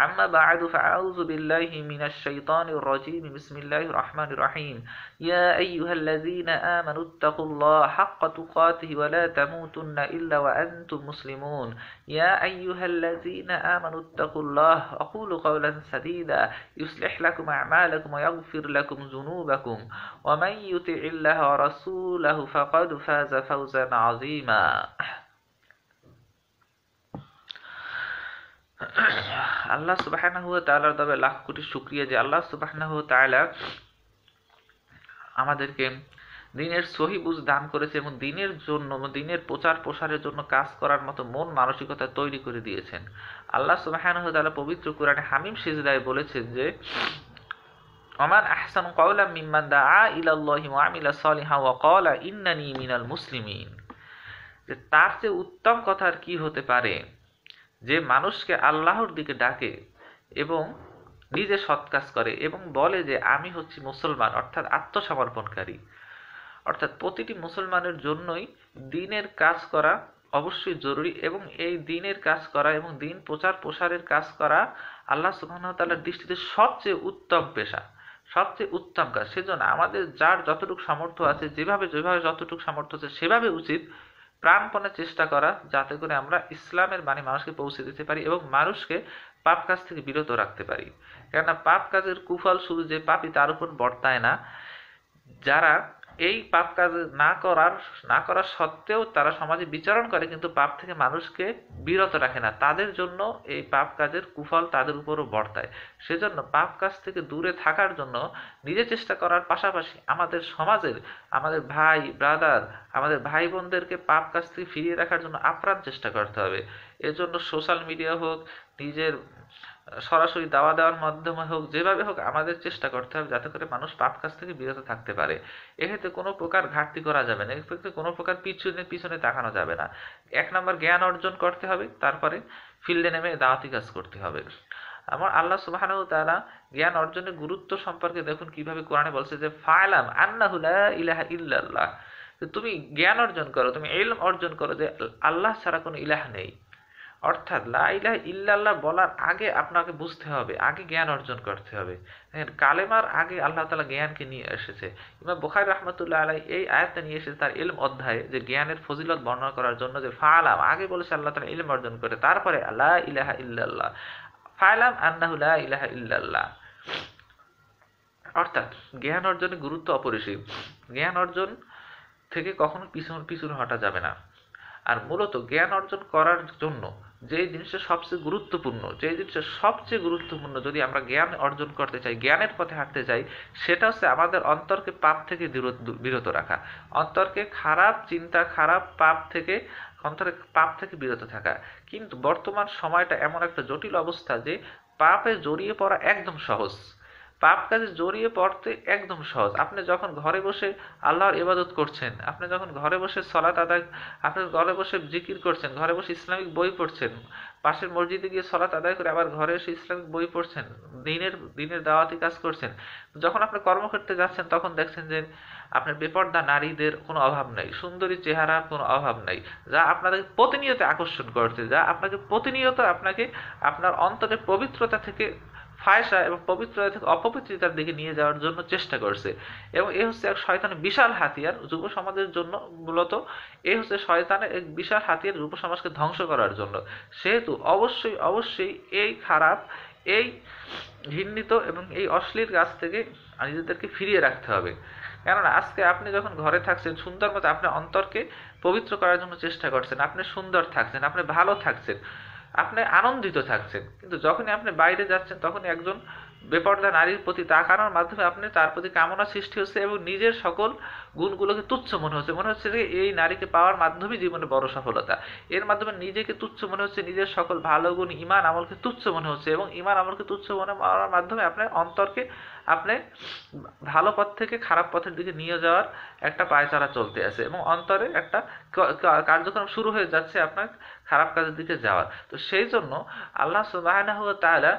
أما بعد فأعوذ بالله من الشيطان الرجيم بسم الله الرحمن الرحيم يا أيها الذين آمنوا اتقوا الله حق تقاته ولا تموتن إلا وأنتم مسلمون يا أيها الذين آمنوا اتقوا الله أقول قولا سديدا يصلح لكم أعمالكم ويغفر لكم ذنوبكم ومن يطع الله ورسوله فقد فاز فوزا عظيما আল্লাহ সুবাহ তাআলার তবে লাখ কোটি শুক্রিয়া যে আল্লাহ সুবাহ তাআলা আমাদেরকে দিনের সহি বুঝ দান করেছে এবং দিনের জন্য দিনের প্রচার প্রসারের জন্য কাজ করার মতো মন মানসিকতা তৈরি করে দিয়েছেন আল্লাহ সুবাহানাহু তাআলা পবিত্র কোরআনে হামিম সিজদায় বলেছেন যে আমার আহসান কওলা মিম্মান দা আ ইলাল্লাহি ওয়া আমিলা সলিহা ওয়া ক্বালা ইন্নানি মিনাল মুসলিমিন যে তার চেয়ে উত্তম কথা আর কি হতে পারে যে মানুষকে আল্লাহর দিকে ডাকে এবং নিজে সৎ কাজ করে এবং বলে যে আমি হচ্ছি মুসলমান অর্থাৎ আত্মসমর্পণকারী অর্থাৎ প্রতিটি মুসলমানের জন্যই দিনের কাজ করা অবশ্যই জরুরি এবং এই দিনের কাজ করা এবং দিন প্রচার প্রসারের কাজ করা আল্লাহ সুবাহতাল্লার দৃষ্টিতে সবচেয়ে উত্তম পেশা সবচেয়ে উত্তম কাজ সেজন্য আমাদের যার যতটুকু সামর্থ্য আছে যেভাবে যেভাবে যতটুকু সামর্থ্য আছে সেভাবে উচিত প্রাণপণে চেষ্টা করা যাতে করে আমরা ইসলামের বাণী মানুষকে পৌঁছে দিতে পারি এবং মানুষকে পাপ কাজ থেকে বিরত রাখতে পারি কেননা পাপ কাজের কুফল শুধু যে পাপই তার উপর বর্তায় না যারা এই পাপ কাজ না করার না করার সত্ত্বেও তারা সমাজে বিচরণ করে কিন্তু পাপ থেকে মানুষকে বিরত রাখে না তাদের জন্য এই পাপ কাজের কুফল তাদের উপরও বর্তায় সেজন্য পাপ কাজ থেকে দূরে থাকার জন্য নিজে চেষ্টা করার পাশাপাশি আমাদের সমাজের আমাদের ভাই ব্রাদার আমাদের ভাই বোনদেরকে পাপ কাজ থেকে ফিরিয়ে রাখার জন্য আপ্রাণ চেষ্টা করতে হবে এজন্য সোশ্যাল মিডিয়া হোক নিজের সরাসরি দাওয়া দেওয়ার মাধ্যমে হোক যেভাবে হোক আমাদের চেষ্টা করতে হবে যাতে করে মানুষ পাপ কাজ থেকে বিরত থাকতে পারে এক্ষেত্রে কোনো প্রকার ঘাটতি করা যাবে না এক্ষেত্রে কোনো প্রকার পিছনে পিছনে তাকানো যাবে না এক নম্বর জ্ঞান অর্জন করতে হবে তারপরে ফিল্ডে নেমে দাওয়াতি কাজ করতে হবে আমার আল্লাহ সুবাহ তারা জ্ঞান অর্জনের গুরুত্ব সম্পর্কে দেখুন কিভাবে কোরআনে বলছে যে ফায়লাম আন্নাহুলা ইলাহা ইল্লাল্লাহ তুমি জ্ঞান অর্জন করো তুমি এলম অর্জন করো যে আল্লাহ ছাড়া কোনো ইলাহ নেই অর্থাৎ লাইলা ইল্লাল্লাহ বলার আগে আপনাকে বুঝতে হবে আগে জ্ঞান অর্জন করতে হবে দেখেন কালেমার আগে আল্লাহ তালা জ্ঞানকে নিয়ে এসেছে ইমাম বোখাই রহমতুল্লাহ আলাই এই আয়াতটা নিয়ে এসেছে তার ইলম অধ্যায়ে যে জ্ঞানের ফজিলত বর্ণনা করার জন্য যে ফালাম আগে বলেছে আল্লাহ তালা ইলম অর্জন করে তারপরে আল্লাহ ইলাহা ইল্লাল্লাহ ফায়লাম আন্নাহুল্লাহ ইলাহা ইল্লাল্লাহ অর্থাৎ জ্ঞান অর্জনের গুরুত্ব অপরিসীম জ্ঞান অর্জন থেকে কখনো পিছন পিছনে হটা যাবে না আর মূলত জ্ঞান অর্জন করার জন্য যে জিনিসটা সবচেয়ে গুরুত্বপূর্ণ যে জিনিসটা সবচেয়ে গুরুত্বপূর্ণ যদি আমরা জ্ঞান অর্জন করতে চাই জ্ঞানের পথে হাঁটতে চাই সেটা হচ্ছে আমাদের অন্তরকে পাপ থেকে বিরত রাখা অন্তরকে খারাপ চিন্তা খারাপ পাপ থেকে অন্তরে পাপ থেকে বিরত থাকা কিন্তু বর্তমান সময়টা এমন একটা জটিল অবস্থা যে পাপে জড়িয়ে পড়া একদম সহজ পাপ কাজে জড়িয়ে পড়তে একদম সহজ আপনি যখন ঘরে বসে আল্লাহর ইবাদত করছেন আপনি যখন ঘরে বসে সলাত আদায় আপনি ঘরে বসে জিকির করছেন ঘরে বসে ইসলামিক বই পড়ছেন পাশের মসজিদে গিয়ে সলাত আদায় করে আবার ঘরে এসে ইসলামিক বই পড়ছেন দিনের দিনের দাওয়াতি কাজ করছেন যখন আপনি কর্মক্ষেত্রে যাচ্ছেন তখন দেখছেন যে আপনার বেপর্দা নারীদের কোনো অভাব নাই সুন্দরী চেহারার কোনো অভাব নাই যা আপনাদের প্রতিনিয়ত আকর্ষণ করছে যা আপনাকে প্রতিনিয়ত আপনাকে আপনার অন্তরে পবিত্রতা থেকে ফায়সা এবং পবিত্রতা থেকে অপবিত্রতার দিকে নিয়ে যাওয়ার জন্য চেষ্টা করছে এবং এ হচ্ছে এক শয়তানের বিশাল হাতিয়ার যুব সমাজের জন্য মূলত এ হচ্ছে শয়তানের এক বিশাল হাতিয়ার যুব সমাজকে ধ্বংস করার জন্য সেহেতু অবশ্যই অবশ্যই এই খারাপ এই ঘৃণিত এবং এই অশ্লীল গাছ থেকে নিজেদেরকে ফিরিয়ে রাখতে হবে কেননা আজকে আপনি যখন ঘরে থাকছেন সুন্দর মতো আপনার অন্তরকে পবিত্র করার জন্য চেষ্টা করছেন আপনি সুন্দর থাকছেন আপনি ভালো থাকছেন আপনি আনন্দিত থাকছেন কিন্তু যখনই আপনি বাইরে যাচ্ছেন তখন একজন বেপর্দা নারীর প্রতি তাকানোর মাধ্যমে আপনি তার প্রতি কামনা সৃষ্টি হচ্ছে এবং নিজের সকল গুণগুলোকে তুচ্ছ মনে হচ্ছে মনে হচ্ছে যে এই নারীকে পাওয়ার মাধ্যমে জীবনে বড় সফলতা এর মাধ্যমে নিজেকে তুচ্ছ মনে হচ্ছে নিজের সকল ভালো গুণ ইমান আমলকে তুচ্ছ মনে হচ্ছে এবং ইমান আমলকে তুচ্ছ মনে হওয়ার মাধ্যমে আপনার অন্তরকে আপনি ভালো পথ থেকে খারাপ পথের দিকে নিয়ে যাওয়ার একটা পায়চারা চলতে আছে এবং অন্তরে একটা কার্যক্রম শুরু হয়ে যাচ্ছে আপনার খারাপ কাজের দিকে যাওয়ার তো সেই জন্য আল্লাহ সুবাহ তাহলে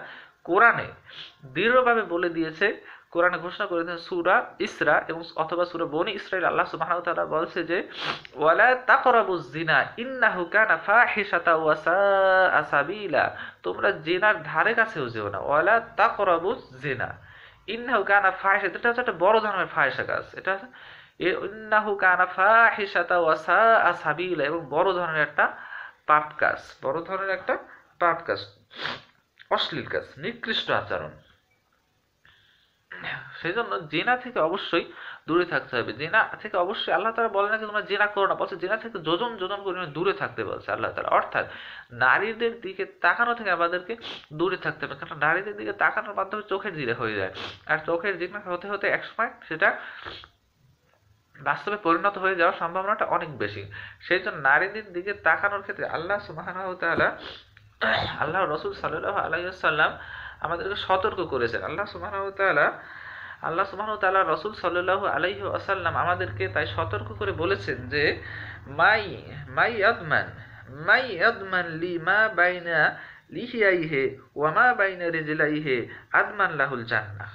কোরআনে দৃঢ়ভাবে বলে দিয়েছে কোরআনে ঘোষণা করে দিয়েছে সুরা ইসরা এবং অথবা সুরা বনি ইসরায়েল আল্লাহ সুবহানাহু ওয়া তাআলা বলছে যে ওয়ালা তা তাকরাবু জিনা ইন্না ইন্নাহু কানা ফাহিশাতা ওয়া সাআ সাবিলা তোমরা জেনার ধারে কাছেও যেও না ওয়ালা তাকরাবু জিনা ইন্নাহু কানা ফাহিশা এটা হচ্ছে একটা বড় ধরনের ফাহিশা কাজ এটা এ ইন্না ইন্নাহু কানা ফাহিশাতা ওয়া সাআ সাবিলা এবং বড় ধরনের একটা পাপ কাজ বড় ধরনের একটা পাপ কাজ অশ্লীল কাজ নিকৃষ্ট আচরণ সেই জন্য জেনা থেকে অবশ্যই দূরে থাকতে হবে জেনা থেকে অবশ্যই আল্লাহ তারা বলে নাকি তোমরা জেনা করো না বলছে জেনা থেকে যোজন যোজন পরিমাণে দূরে থাকতে বলছে আল্লাহ তারা অর্থাৎ নারীদের দিকে তাকানো থেকে আমাদেরকে দূরে থাকতে হবে কারণ নারীদের দিকে তাকানোর মাধ্যমে চোখের জিরে হয়ে যায় আর চোখের জিরে হতে হতে একসময় সেটা বাস্তবে পরিণত হয়ে যাওয়ার সম্ভাবনাটা অনেক বেশি সেই জন্য নারীদের দিকে তাকানোর ক্ষেত্রে আল্লাহ সুবাহ আল্লাহ রসুল সাল্লাহ আলাইসাল্লাম আমাদেরকে সতর্ক করেছেন আল্লাহ সুবাহ তালা আল্লাহ সুবাহ তালা রসুল সাল্লাহ আলাইহ আসাল্লাম আমাদেরকে তাই সতর্ক করে বলেছেন যে মাই মাই আদমান মাই আদমান লি মা বাইনা লিহিয়াইহে ওয়ামা বাইনা রেজিলাইহে আদমান লাহুল জান্নাহ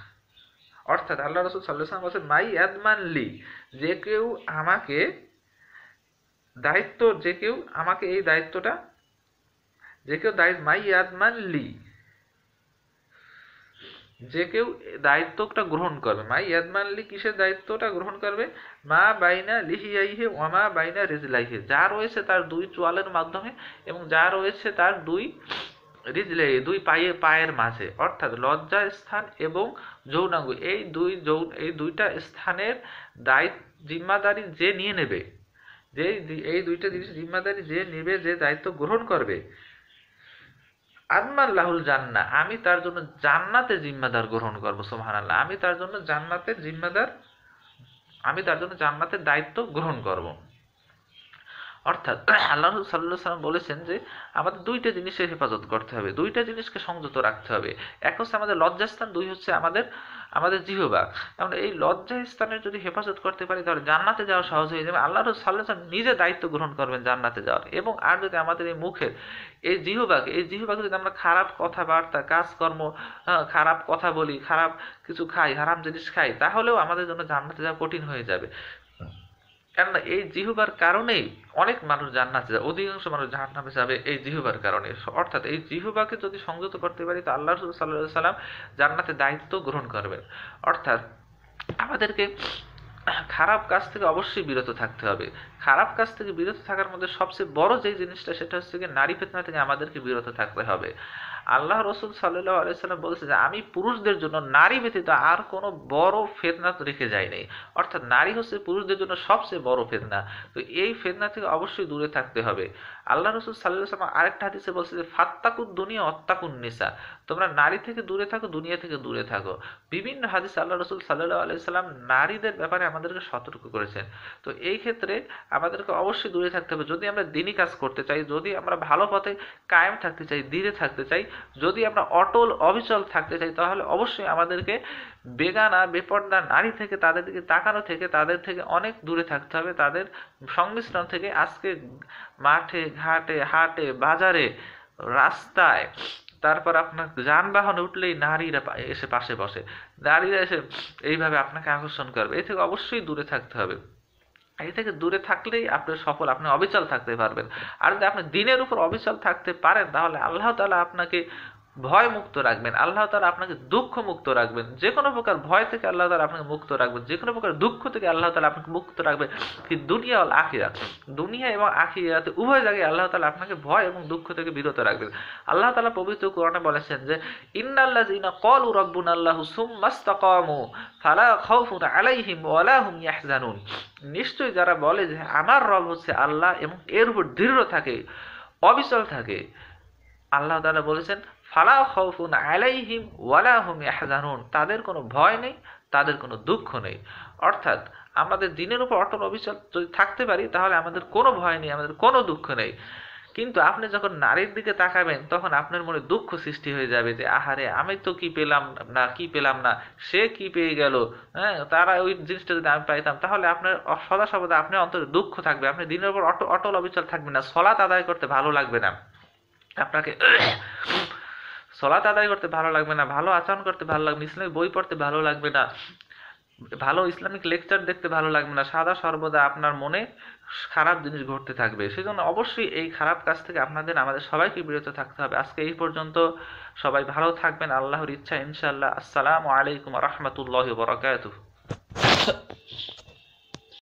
অর্থাৎ আল্লাহ রসুল সাল্লাহাম বলছেন মাই আদমান লি যে কেউ আমাকে দায়িত্ব যে কেউ আমাকে এই দায়িত্বটা যে কেউ দায়িত্ব মাই ইয়াদমান লি যে কেউ দায়িত্বটা গ্রহণ করবে মা লি কিসের দায়িত্বটা গ্রহণ করবে মা বাইনা লিহিয়াইহে ওয়ামা বাইনা রেজলাইহে যা রয়েছে তার দুই চোয়ালের মাধ্যমে এবং যা রয়েছে তার দুই রিজলাই দুই পায়ে পায়ের মাঝে অর্থাৎ লজ্জা স্থান এবং যৌনাঙ্গ এই দুই যৌন এই দুইটা স্থানের দায়িত্ব জিম্মাদারি যে নিয়ে নেবে যে এই দুইটা জিনিস জিম্মাদারি যে নেবে যে দায়িত্ব গ্রহণ করবে আজমান লাহুল জান্না আমি তার জন্য জান্নাতে জিম্মাদার গ্রহণ করবো সোহান আল্লাহ আমি তার জন্য জান্নাতে জিম্মাদার আমি তার জন্য জান্নাতের দায়িত্ব গ্রহণ করব অর্থাৎ আল্লাহ সাল্লাহ সাল্লাম বলেছেন যে আমাদের দুইটা জিনিসের হেফাজত করতে হবে দুইটা জিনিসকে সংযত রাখতে হবে এক হচ্ছে আমাদের লজ্জাস্থান দুই হচ্ছে আমাদের আমাদের জিহবা কারণ এই লজ্জা স্থানের যদি হেফাজত করতে পারি তাহলে জান্নাতে যাওয়া সহজ হয়ে যাবে আল্লাহ সাল্লাহ নিজে দায়িত্ব গ্রহণ করবেন জান্নাতে যাওয়ার এবং আর যদি আমাদের এই মুখের এই জিহবাকে এই জিহবাকে যদি আমরা খারাপ কথাবার্তা কাজকর্ম খারাপ কথা বলি খারাপ কিছু খাই হারাম জিনিস খাই তাহলেও আমাদের জন্য জান্নাতে যাওয়া কঠিন হয়ে যাবে কেননা এই জিহুবার কারণেই অনেক মানুষ জান্নাতে যাবে অধিকাংশ মানুষ জাহান্নামে যাবে এই জিহুবার কারণে অর্থাৎ এই জিহুবাকে যদি সংযত করতে পারি তো আল্লাহ রসুল সাল্লাহ সাল্লাম জান্নাতে দায়িত্ব গ্রহণ করবেন অর্থাৎ আমাদেরকে খারাপ কাজ থেকে অবশ্যই বিরত থাকতে হবে খারাপ কাজ থেকে বিরত থাকার মধ্যে সবচেয়ে বড় যে জিনিসটা সেটা হচ্ছে নারী ফেতনা থেকে আমাদেরকে বিরত থাকতে হবে আল্লাহ রসুল সাল্লাম বলছে যে আমি পুরুষদের জন্য নারী ব্যতীত আর কোনো বড় ফেদনা রেখে যাই নাই অর্থাৎ নারী হচ্ছে পুরুষদের জন্য সবচেয়ে বড় ফেদনা তো এই ফেদনা থেকে অবশ্যই দূরে থাকতে হবে আল্লাহ রসুল সাল্লাহ সাল্লাম আরেকটা হাতিসে বলছে যে ফাত্তাকুদ্দুনিয়া দুনিয়া তোমরা নারী থেকে দূরে থাকো দুনিয়া থেকে দূরে থাকো বিভিন্ন হাদিস আল্লাহ রসুল সাল্লাহ আলাইসাল্লাম নারীদের ব্যাপারে আমাদেরকে সতর্ক করেছেন তো এই ক্ষেত্রে আমাদেরকে অবশ্যই দূরে থাকতে হবে যদি আমরা দিনই কাজ করতে চাই যদি আমরা ভালো পথে কায়েম থাকতে চাই দিনে থাকতে চাই যদি আমরা অটল অবিচল থাকতে চাই তাহলে অবশ্যই আমাদেরকে বেগানা বেপর্দা নারী থেকে তাদের দিকে তাকানো থেকে তাদের থেকে অনেক দূরে থাকতে হবে তাদের সংমিশ্রণ থেকে আজকে মাঠে ঘাটে হাটে বাজারে রাস্তায় তারপর আপনার যানবাহন উঠলেই নারীরা এসে পাশে বসে নারীরা এসে এইভাবে আপনাকে আকর্ষণ করবে এ থেকে অবশ্যই দূরে থাকতে হবে এই থেকে দূরে থাকলেই আপনি সফল আপনি অবিচল থাকতে পারবেন আর যদি আপনি দিনের উপর অবিচল থাকতে পারেন তাহলে আল্লাহ তালা আপনাকে ভয় মুক্ত রাখবেন আল্লাহ তারা আপনাকে দুঃখ মুক্ত রাখবেন যে কোনো প্রকার ভয় থেকে আল্লাহ তার আপনাকে মুক্ত রাখবেন যে কোনো প্রকার দুঃখ থেকে আল্লাহ তালা আপনাকে মুক্ত রাখবেন কি দুনিয়া হল আখিরাত দুনিয়া এবং আখিরাতে উভয় জায়গায় আল্লাহ তালা আপনাকে ভয় এবং দুঃখ থেকে বিরত রাখবেন আল্লাহ তালা পবিত্র কোরআনে বলেছেন যে ইন্নাল্লাহ জিনা কল রব্বুন আল্লাহ সুম্মাস্তাকামু ফালা খাউফুন আলাইহিম ওয়ালা হুম ইয়াহজানুন নিশ্চয়ই যারা বলে যে আমার রব হচ্ছে আল্লাহ এবং এর উপর দৃঢ় থাকে অবিচল থাকে আল্লাহ তালা বলেছেন ফালা খৌফুন আলাইহিম ওয়ালাহুম ইয়াহজানুন তাদের কোনো ভয় নেই তাদের কোনো দুঃখ নেই অর্থাৎ আমাদের দিনের উপর অটল অবিচল যদি থাকতে পারি তাহলে আমাদের কোনো ভয় নেই আমাদের কোনো দুঃখ নেই কিন্তু আপনি যখন নারীর দিকে তাকাবেন তখন আপনার মনে দুঃখ সৃষ্টি হয়ে যাবে যে আহারে আমি তো কি পেলাম না কি পেলাম না সে কি পেয়ে গেল হ্যাঁ তারা ওই জিনিসটা যদি আমি পাইতাম তাহলে আপনার সদা সর্বদা আপনার অন্তরে দুঃখ থাকবে আপনি দিনের উপর অটল অবিচল থাকবে না সলাত আদায় করতে ভালো লাগবে না আপনাকে সলাত আদায় করতে ভালো লাগবে না ভালো আচরণ করতে ভালো লাগবে না ইসলামিক বই পড়তে ভালো লাগবে না ভালো ইসলামিক লেকচার দেখতে ভালো লাগবে না সাদা সর্বদা আপনার মনে খারাপ জিনিস ঘটতে থাকবে সেই জন্য অবশ্যই এই খারাপ কাজ থেকে আপনাদের আমাদের সবাইকে বিরত থাকতে হবে আজকে এই পর্যন্ত সবাই ভালো থাকবেন আল্লাহর ইচ্ছা ইনশাআল্লাহ আসসালামু আলাইকুম রহমতুল্লাহ বরাকাত